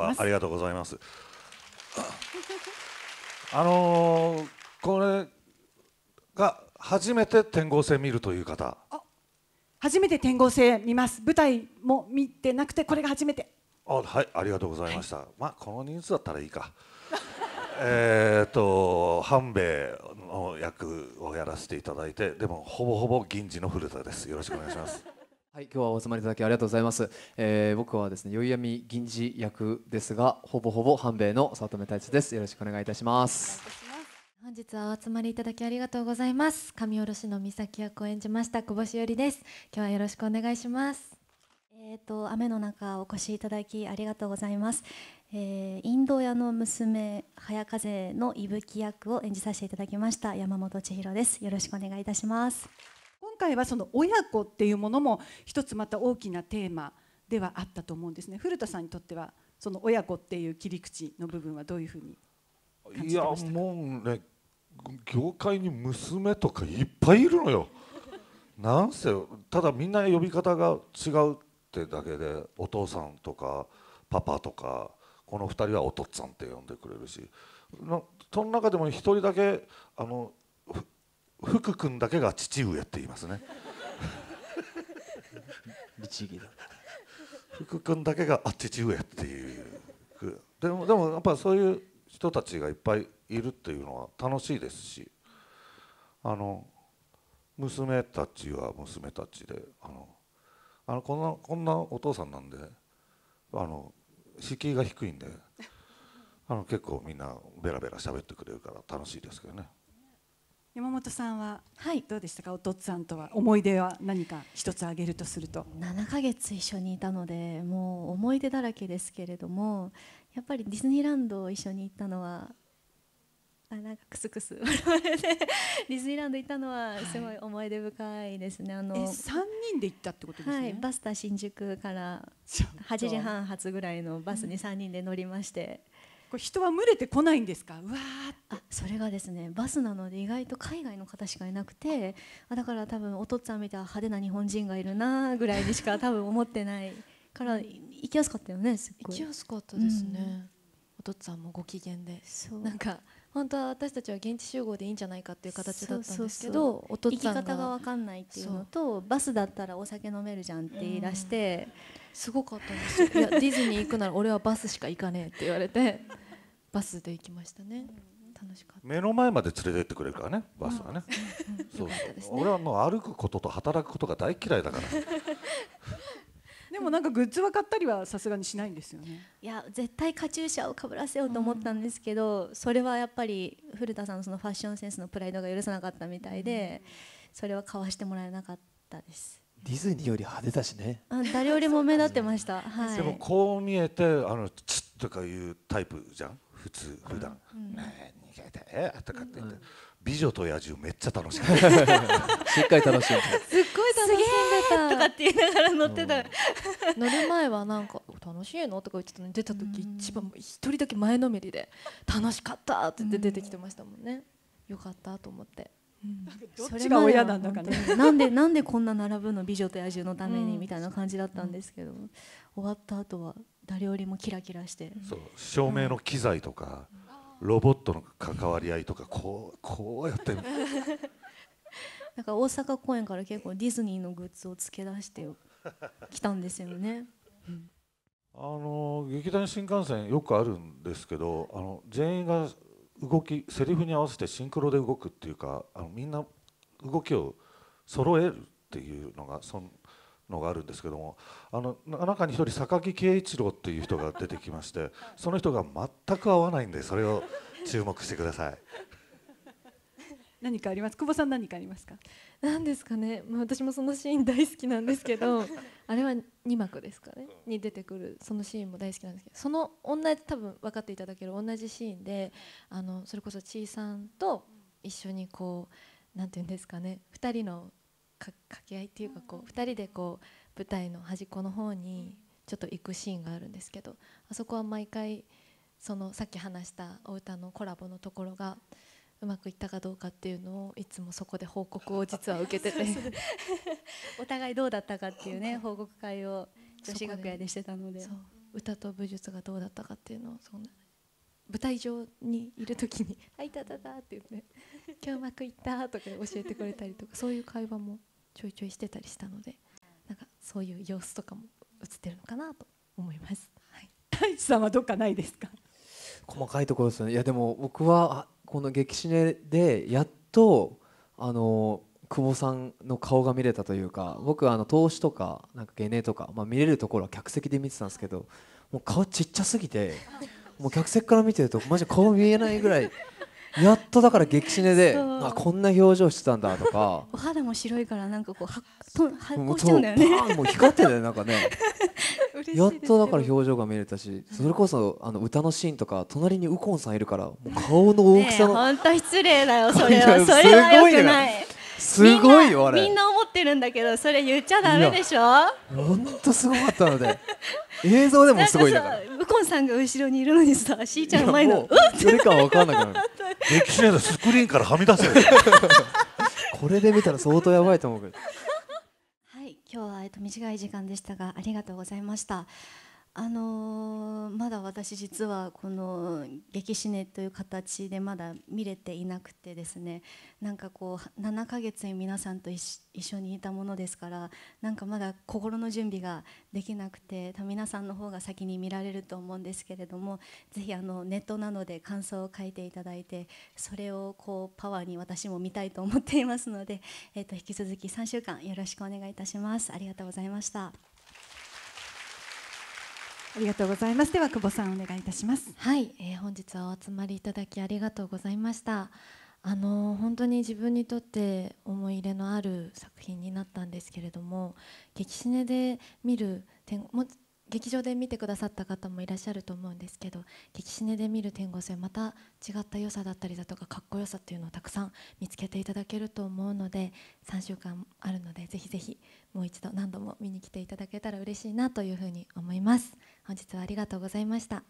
はありがとうございます。あのー、これが初めて天候星見るという方。初めて天候星見ます。舞台も見てなくてこれが初めて。あはいありがとうございました。はい、まあこの人数だったらいいか。えっと半兵衛の役をやらせていただいてでもほぼほぼ銀次の古田です。よろしくお願いします。はい、今日はお集まりいただきありがとうございます。えー、僕はですね、宵闇銀次役ですが、ほぼほぼ半兵衛の早乙女太一です。よろしくお願いいたします。本日はお集まりいただきありがとうございます。上しの岬役を演じました久保しおりです。今日はよろしくお願いします。えっ、ー、と雨の中お越しいただきありがとうございます。えー、インド屋の娘早風の伊吹役を演じさせていただきました山本千尋です。よろしくお願いいたします。回はその親子っていうものも一つまた大きなテーマではあったと思うんですね古田さんにとってはその親子っていう切り口の部分はどういうふうに感じてましたかいやもうね業界に娘とかいっぱいいるのよ。なんせただみんな呼び方が違うってだけでお父さんとかパパとかこの2人はお父っつぁんって呼んでくれるしその中でも1人だけあの福君だけが父上って言いますね 律儀だ福君だけがあ父上っていうでもでもやっぱそういう人たちがいっぱいいるっていうのは楽しいですしあの娘たちは娘たちであのあのこんなこんなお父さんなんであの敷居が低いんであの結構みんなベラベラ喋ってくれるから楽しいですけどね。山本さんはどうでしたか、はい、お父さんとは思い出は何か一つ挙げるとすると7ヶ月一緒にいたのでもう思い出だらけですけれどもやっぱりディズニーランドを一緒に行ったのはあなんかクスクス ディズニーランド行ったのはすごい思い出深いですね、はい、あのえ3人で行ったってことですね、はい、バスター新宿から8時半発ぐらいのバスに3人で乗りまして、これ人は群れてこないんですかうわあそれがですねバスなので意外と海外の方しかいなくてあだから多分お父っつぁんみたいな派手な日本人がいるなぐらいにしか多分思ってないから行きやすかったよねすごい行きやすかったですね、うん、お父っつぁんもご機嫌でそうなんか本当は私たちは現地集合でいいんじゃないかっていう形だったんですけど行き方が分かんないっていうのとバスだったらお酒飲めるじゃんって言い出して、うんすごかったんですよ。いやディズニー行くなら俺はバスしか行かねえって言われてバスで行きましたね、楽しかった目の前まで連れてってくれるからねバスはね、そう、俺はもう歩くことと働くことが大嫌いだからでもなんかグッズは買ったりはさすがにしないんですよね。いや絶対カチューシャをかぶらせようと思ったんですけど、それはやっぱり古田さんのそのファッションセンスのプライドが許さなかったみたいで、それは買わしてもらえなかったです。ディズニーより派手だしね。誰よりも目立ってました。はい、でもこう見えてあのチッとかいうタイプじゃん。普通普段、うんえ逃げてあとかってって、うん、美女と野獣めっちゃ楽しかったしっかり楽しい すっごい楽しんでたとかって言いながら乗ってた、うん、乗る前はなんか楽しいのとか言ってたのに出た時一番一人だけ前のめりで楽しかったって出てきてましたもんね、よかったと思って。うん、どっちが親なんだかねなんでなんでこんな並ぶの美女と野獣のためにみたいな感じだったんですけど、終わった後は誰よりもキラキラしてそう照明の機材とか、ロボットの関わり合いとかこうこうやってる なんか大阪公演から結構ディズニーのグッズを付け出してきたんですよね、うん、あの劇団新幹線よくあるんですけどあの全員が動きセリフに合わせてシンクロで動くっていうかあのみんな動きを揃えるっていうのがそののがあるんですけどもあの中に1人榊圭一郎っていう人が出てきまして その人が全く合わないんでそれを注目してください。何かあります久保さん何かありますか何ですかね、まあ、私もそのシーン大好きなんですけど あれは2幕ですかねに出てくるそのシーンも大好きなんですけどその同じ多分分かっていただける同じシーンであのそれこそちいさんと一緒にこう何て言うんですかね2人の掛け合いっていうかこう2人でこう舞台の端っこの方にちょっと行くシーンがあるんですけどあそこは毎回そのさっき話したお歌のコラボのところがうまくいったかどうかっていうのをいつもそこで報告を実は受けてて お互いどうだったかっていうね報告会を女子楽屋でしてたので歌と武術がどうだったかっていうのをそんな舞台上にいる時に「あいたたた」って言って「今日うまくいった」とか教えてくれたりとかそういう会話もちょいちょいしてたりしたのでなんかそういう様子とかも映ってるのかなと思います。はい、大一さんはどっかないですか細かいところですねいやでも僕はこの激シねでやっとあの久保さんの顔が見れたというか僕あの投資とかなんかゲネとか、まあ、見れるところは客席で見てたんですけどもう顔ちっちゃすぎてもう客席から見てるとマジ顔見えないぐらいやっとだから激しねであこんな表情してたんだとかお肌も白いからなんかこうはと発光しちゃうんだよねもう光ってたよなんかね やっとだから表情が見れたしそれこそあの歌のシーンとか隣に右近さんいるから顔の大きさの本当失礼だよ それはそれはよくないすごいよあれみんな思ってるんだけどそれ言っちゃだめでしょ本当すごかったので映像でもすごいだから右近さんが後ろにいるのにさしーちゃん前のうっそれかわかんなくなる歴史のスクリーンからはみ出せ これで見たら相当やばいと思うけどはい今日は、えっと、短い時間でしたがありがとうございましたあのー、まだ私実はこの激死ねという形でまだ見れていなくてですねなんかこう7ヶ月に皆さんと一緒にいたものですからなんかまだ心の準備ができなくて皆さんの方が先に見られると思うんですけれどもぜひあのネットなどで感想を書いていただいてそれをこうパワーに私も見たいと思っていますので、えー、と引き続き3週間よろしくお願いいたします。ありがとうございましたありがとうございます。では久保さんお願いいたします。はい、えー、本日はお集まりいただきありがとうございました。あの本当に自分にとって思い入れのある作品になったんですけれども、激しネで見るも劇場で見てくださった方もいらっしゃると思うんですけど激しめで見る天狗戦また違った良さだったりだとかかっこよさっていうのをたくさん見つけていただけると思うので3週間あるのでぜひぜひもう一度何度も見に来ていただけたら嬉しいなというふうに思います本日はありがとうございました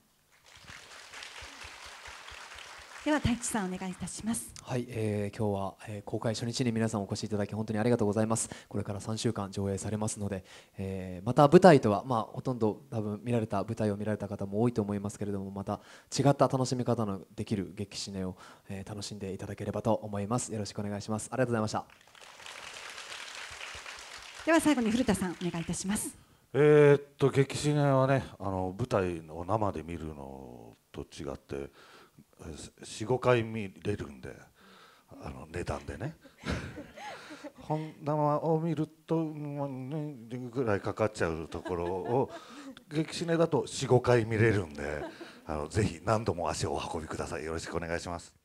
では太一さんお願いいたします。はい、えー、今日は、えー、公開初日に皆さんお越しいただき本当にありがとうございます。これから3週間上映されますので、えー、また舞台とはまあほとんど多分見られた舞台を見られた方も多いと思いますけれども、また違った楽しみ方のできる劇シネを、えー、楽しんでいただければと思います。よろしくお願いします。ありがとうございました。では最後に古田さんお願いいたします。えー、っと劇シネはねあの舞台を生で見るのと違って。45回見れるんであの値段でね 本玉を見るとぐらいかかっちゃうところを激しねだと45回見れるんであのぜひ何度も足をお運びくださいよろしくお願いします。